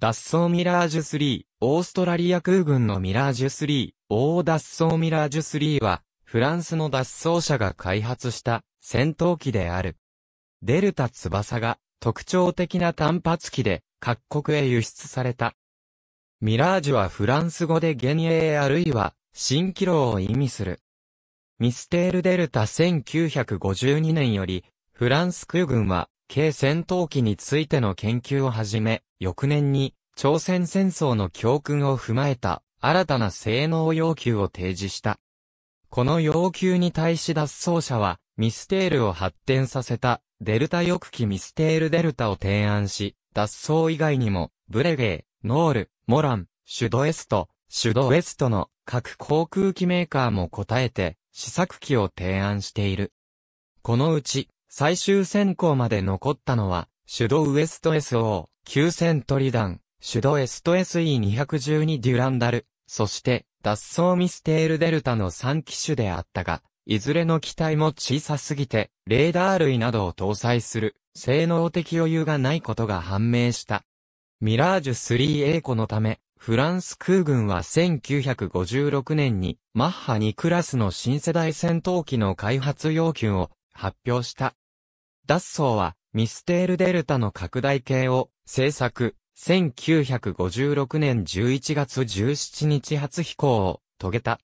脱走ミラージュ3、オーストラリア空軍のミラージュ3、大脱走ミラージュ3は、フランスの脱走者が開発した戦闘機である。デルタ翼が特徴的な単発機で各国へ輸出された。ミラージュはフランス語で幻影あるいは蜃気楼を意味する。ミステールデルタ1952年より、フランス空軍は、軽戦闘機についての研究を始め、翌年に、朝鮮戦争の教訓を踏まえた新たな性能要求を提示した。この要求に対し脱走者はミステールを発展させたデルタ翼機ミステールデルタを提案し、脱走以外にもブレゲー、ノール、モラン、シュドエスト、シュドウエストの各航空機メーカーも答えて試作機を提案している。このうち最終選考まで残ったのはシュドウエスト SO、9000トリン。シュドエスト SE212 デュランダル、そして、脱走ミステールデルタの3機種であったが、いずれの機体も小さすぎて、レーダー類などを搭載する、性能的余裕がないことが判明した。ミラージュ 3A 個のため、フランス空軍は1956年にマッハ2クラスの新世代戦闘機の開発要求を発表した。脱走はミステールデルタの拡大系を製作、1956年11月17日初飛行を遂げた。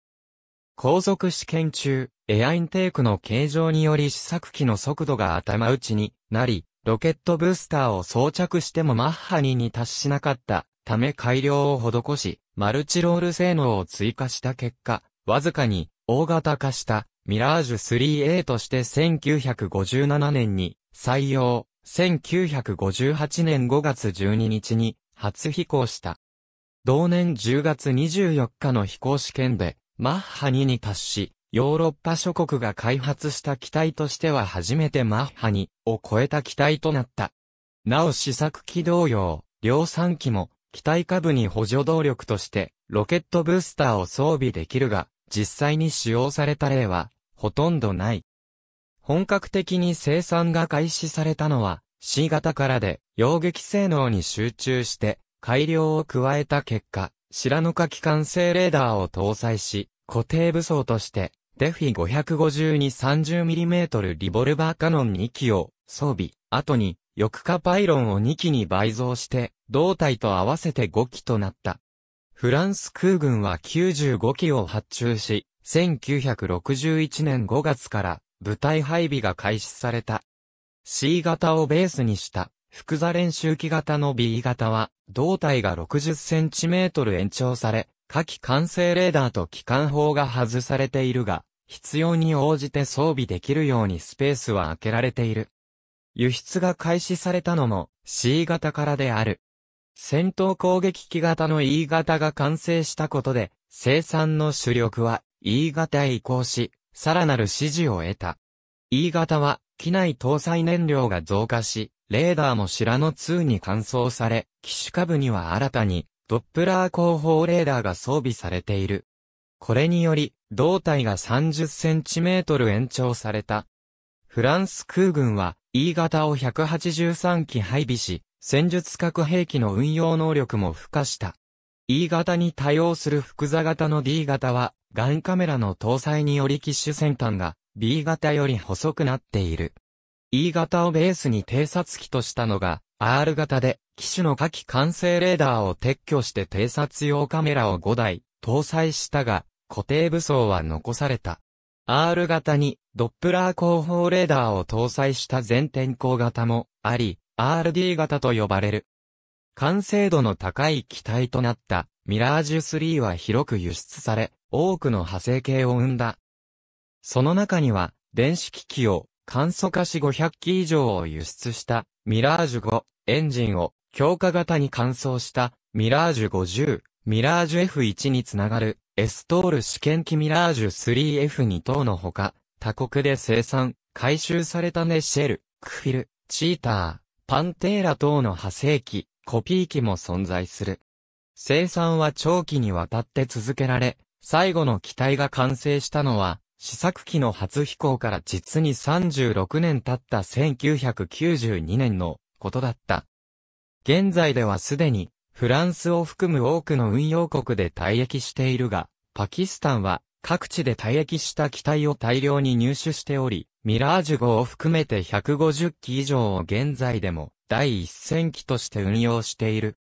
航続試験中、エアインテークの形状により試作機の速度が頭打ちになり、ロケットブースターを装着してもマッハ2に達しなかったため改良を施し、マルチロール性能を追加した結果、わずかに大型化したミラージュ 3A として1957年に採用。1958年5月12日に初飛行した。同年10月24日の飛行試験で、マッハ2に達し、ヨーロッパ諸国が開発した機体としては初めてマッハ2を超えた機体となった。なお試作機同様、量産機も機体下部に補助動力としてロケットブースターを装備できるが、実際に使用された例はほとんどない。本格的に生産が開始されたのは C 型からで、溶撃性能に集中して、改良を加えた結果、白の火機関性レーダーを搭載し、固定武装として、デフィ 552-30mm リボルバーカノン2機を装備、後に、翼化パイロンを2機に倍増して、胴体と合わせて5機となった。フランス空軍は95機を発注し、1961年5月から部隊配備が開始された。C 型をベースにした複座練習機型の B 型は、胴体が 60cm 延長され、下機完成レーダーと機関砲が外されているが、必要に応じて装備できるようにスペースは空けられている。輸出が開始されたのも C 型からである。戦闘攻撃機型の E 型が完成したことで、生産の主力は E 型へ移行し、さらなる支持を得た。E 型は機内搭載燃料が増加し、レーダーも白の2に換装され、機種下部には新たに、ドップラー後方レーダーが装備されている。これにより、胴体が30センチメートル延長された。フランス空軍は、E 型を183機配備し、戦術核兵器の運用能力も付加した。E 型に対応する複座型の D 型は、ガンカメラの搭載により機種先端が B 型より細くなっている。E 型をベースに偵察機としたのが、R 型で、機種の火器完成レーダーを撤去して偵察用カメラを5台、搭載したが、固定武装は残された。R 型に、ドップラー後方レーダーを搭載した全天候型もあり、RD 型と呼ばれる。完成度の高い機体となった、ミラージュ3は広く輸出され、多くの派生系を生んだ。その中には、電子機器を、簡素化し500機以上を輸出した、ミラージュ5、エンジンを、強化型に乾燥した、ミラージュ50、ミラージュ F1 につながる、エストール試験機ミラージュ 3F2 等のほか、他国で生産、回収されたネシェル、クフィル、チーター、パンテーラ等の派生機、コピー機も存在する。生産は長期にわたって続けられ、最後の機体が完成したのは、試作機の初飛行から実に36年経った1992年のことだった。現在ではすでにフランスを含む多くの運用国で退役しているが、パキスタンは各地で退役した機体を大量に入手しており、ミラージュ号を含めて150機以上を現在でも第一線機として運用している。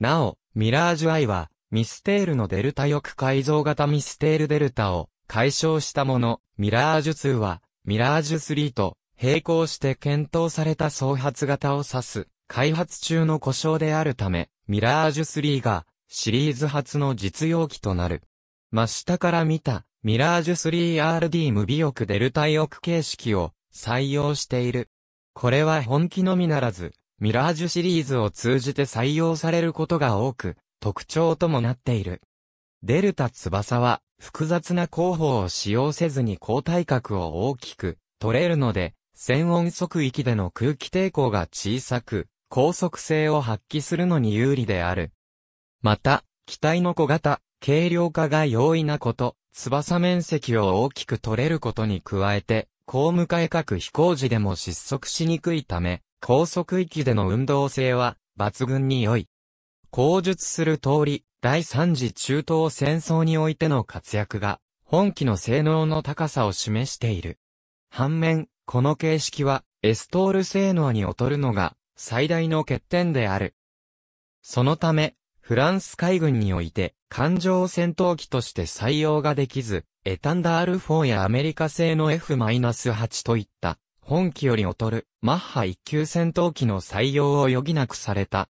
なお、ミラージュ I はミステールのデルタ翼改造型ミステールデルタを解消したもの、ミラージュ2は、ミラージュ3と並行して検討された創発型を指す、開発中の故障であるため、ミラージュ3がシリーズ初の実用機となる。真下から見た、ミラージュ 3RD 無尾翼デルタイ翼形式を採用している。これは本気のみならず、ミラージュシリーズを通じて採用されることが多く、特徴ともなっている。デルタ翼は、複雑な工法を使用せずに高体角を大きく取れるので、線音速域での空気抵抗が小さく、高速性を発揮するのに有利である。また、機体の小型、軽量化が容易なこと、翼面積を大きく取れることに加えて、高無い角飛行時でも失速しにくいため、高速域での運動性は抜群に良い。口述する通り、第三次中東戦争においての活躍が、本機の性能の高さを示している。反面、この形式は、エストール性能に劣るのが、最大の欠点である。そのため、フランス海軍において、艦上戦闘機として採用ができず、エタンダール4やアメリカ製の F-8 といった、本機より劣る、マッハ1級戦闘機の採用を余儀なくされた、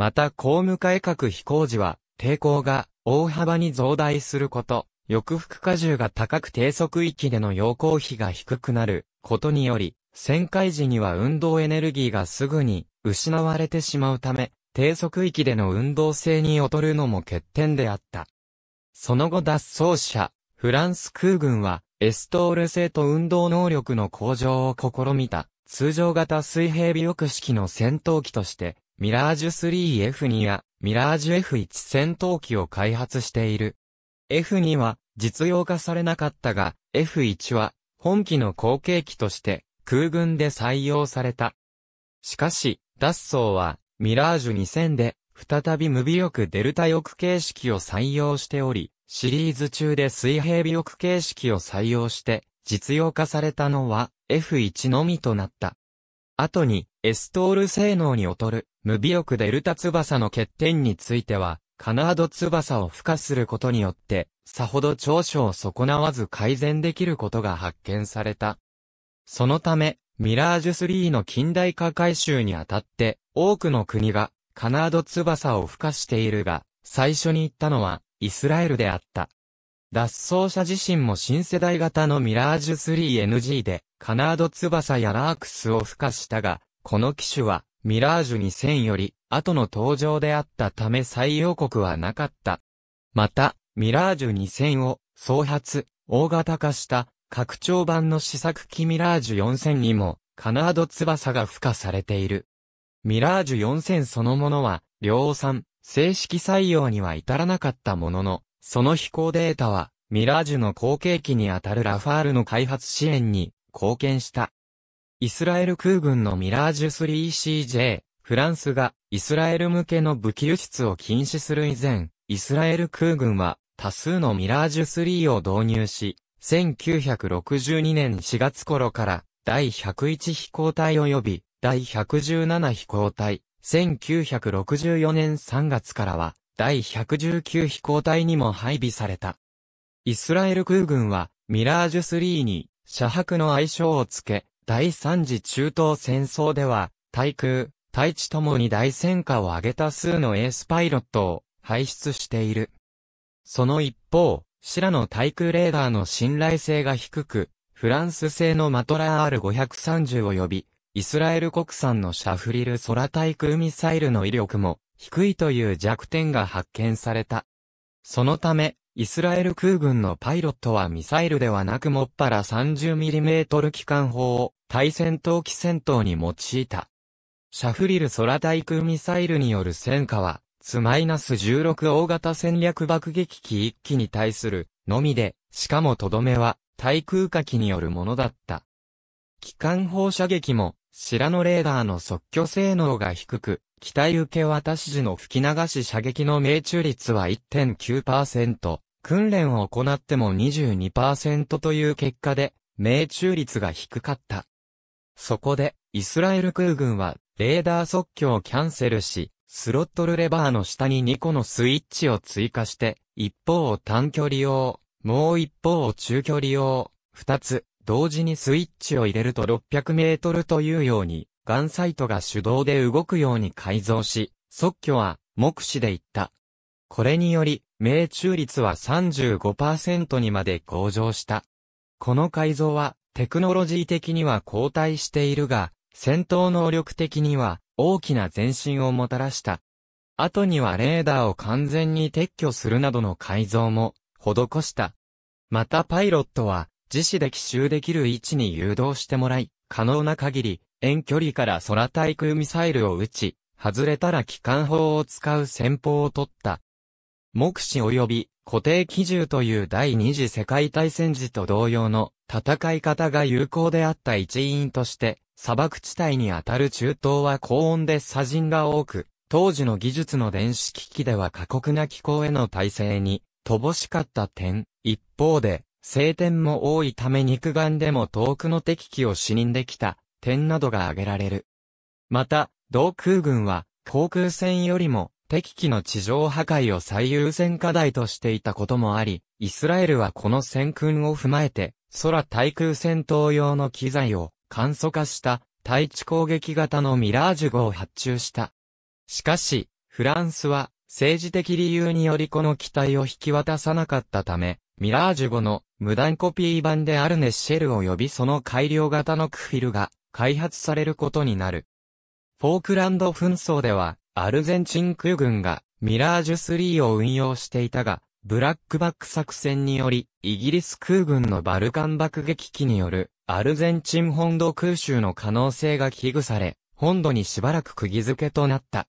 また公務改革飛行時は、抵抗が大幅に増大すること、翼腹荷重が高く低速域での要項比が低くなることにより、旋回時には運動エネルギーがすぐに失われてしまうため、低速域での運動性に劣るのも欠点であった。その後脱走者、フランス空軍は、エストール性と運動能力の向上を試みた、通常型水平尾翼式の戦闘機として、ミラージュ 3F2 やミラージュ F1 戦闘機を開発している。F2 は実用化されなかったが、F1 は本機の後継機として空軍で採用された。しかし、脱走はミラージュ2000で再び無尾翼デルタ翼形式を採用しており、シリーズ中で水平尾翼形式を採用して実用化されたのは F1 のみとなった。後にエストール性能に劣る、無尾翼デルタ翼の欠点については、カナード翼を付加することによって、さほど長所を損なわず改善できることが発見された。そのため、ミラージュ3の近代化改修にあたって、多くの国が、カナード翼を付加しているが、最初に言ったのは、イスラエルであった。脱走者自身も新世代型のミラージュ 3NG で、カナード翼やラークスを付加したが、この機種は、ミラージュ2000より、後の登場であったため採用国はなかった。また、ミラージュ2000を、創発、大型化した、拡張版の試作機ミラージュ4000にも、カナード翼が付加されている。ミラージュ4000そのものは、量産、正式採用には至らなかったものの、その飛行データは、ミラージュの後継機にあたるラファールの開発支援に貢献した。イスラエル空軍のミラージュ 3CJ、フランスがイスラエル向けの武器輸出を禁止する以前、イスラエル空軍は多数のミラージュ3を導入し、1962年4月頃から第101飛行隊及び第117飛行隊、1964年3月からは第119飛行隊にも配備された。イスラエル空軍はミラージュ3に車迫の愛称を付け、第三次中東戦争では、対空、対地ともに大戦果を上げた数のエースパイロットを輩出している。その一方、シラの対空レーダーの信頼性が低く、フランス製のマトラー R530 及び、イスラエル国産のシャフリル空対空ミサイルの威力も低いという弱点が発見された。そのため、イスラエル空軍のパイロットはミサイルではなくもっぱら 30mm 機関砲を対戦闘機戦闘に用いた。シャフリル空対空ミサイルによる戦火は、ツマイナス16大型戦略爆撃機1機に対する、のみで、しかもとどめは、対空火器によるものだった。機関砲射撃も、白のレーダーの即挙性能が低く、機体受け渡し時の吹き流し射撃の命中率は1.9%、訓練を行っても22%という結果で、命中率が低かった。そこで、イスラエル空軍は、レーダー即興をキャンセルし、スロットルレバーの下に2個のスイッチを追加して、一方を短距離用、もう一方を中距離用、二つ、同時にスイッチを入れると600メートルというように、ガンサイトが手動で動くように改造し、即興は、目視でいった。これにより、命中率は35%にまで向上した。この改造は、テクノロジー的には後退しているが、戦闘能力的には大きな前進をもたらした。後にはレーダーを完全に撤去するなどの改造も施した。またパイロットは自死で奇襲できる位置に誘導してもらい、可能な限り遠距離から空対空ミサイルを撃ち、外れたら機関砲を使う戦法を取った。目視及び固定機銃という第二次世界大戦時と同様の戦い方が有効であった一因として、砂漠地帯にあたる中東は高温で砂塵が多く、当時の技術の電子機器では過酷な気候への耐性に乏しかった点、一方で、晴天も多いため肉眼でも遠くの敵機を視認できた点などが挙げられる。また、同空軍は航空戦よりも敵機の地上破壊を最優先課題としていたこともあり、イスラエルはこの戦訓を踏まえて、空対空戦闘用の機材を簡素化した対地攻撃型のミラージュ号を発注した。しかし、フランスは政治的理由によりこの機体を引き渡さなかったため、ミラージュ号の無断コピー版であるネッシェル及びその改良型のクフィルが開発されることになる。フォークランド紛争ではアルゼンチン空軍がミラージュ3を運用していたが、ブラックバック作戦により、イギリス空軍のバルカン爆撃機による、アルゼンチン本土空襲の可能性が危惧され、本土にしばらく釘付けとなった。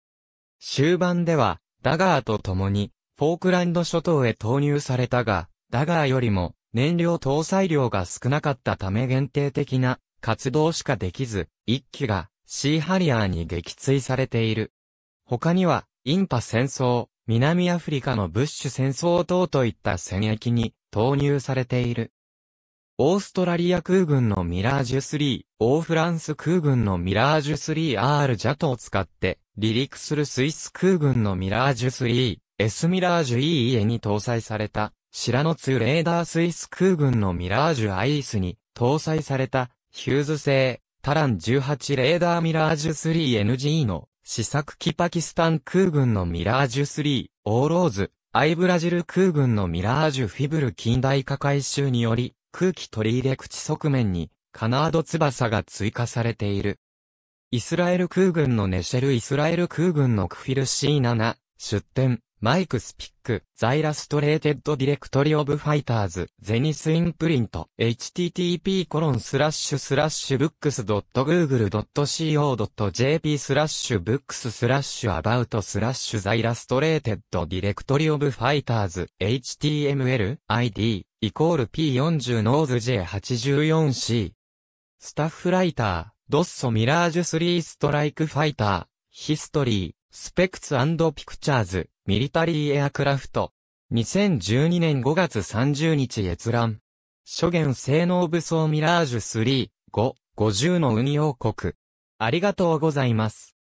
終盤では、ダガーと共に、フォークランド諸島へ投入されたが、ダガーよりも、燃料搭載量が少なかったため限定的な活動しかできず、一機がシーハリアーに撃墜されている。他には、インパ戦争、南アフリカのブッシュ戦争等といった戦役に投入されている。オーストラリア空軍のミラージュ3、オーフランス空軍のミラージュ 3R ジャトを使って、離陸するスイス空軍のミラージュ3、S ミラージュ EE に搭載された、シラノツレーダースイス空軍のミラージュ IS に搭載された、ヒューズ製、タラン18レーダーミラージュ 3NG の試作機パキスタン空軍のミラージュ3、オーローズ、アイブラジル空軍のミラージュフィブル近代化改修により、空気取り入れ口側面に、カナード翼が追加されている。イスラエル空軍のネシェルイスラエル空軍のクフィル C7、出展。マイク・スピック、ザイラストレーテッド・ディレクトリ・オブ・ファイターズ、ゼニス・インプリント、http コロンスラッシュスラッシュブックス .google.co.jp スラッシュブックススラッシュアバウトスラッシュザイラストレーテッド・ディレクトリ・オブ・ファイターズ、html、id、イコール p40 ノーズ j84c。スタッフライター、ドッソ・ミラージュ・スリー・ストライク・ファイター、ヒストリー、スペクツピクチャーズ、ミリタリーエアクラフト。2012年5月30日閲覧。諸元性能武装ミラージュ3、5、50の運用国。ありがとうございます。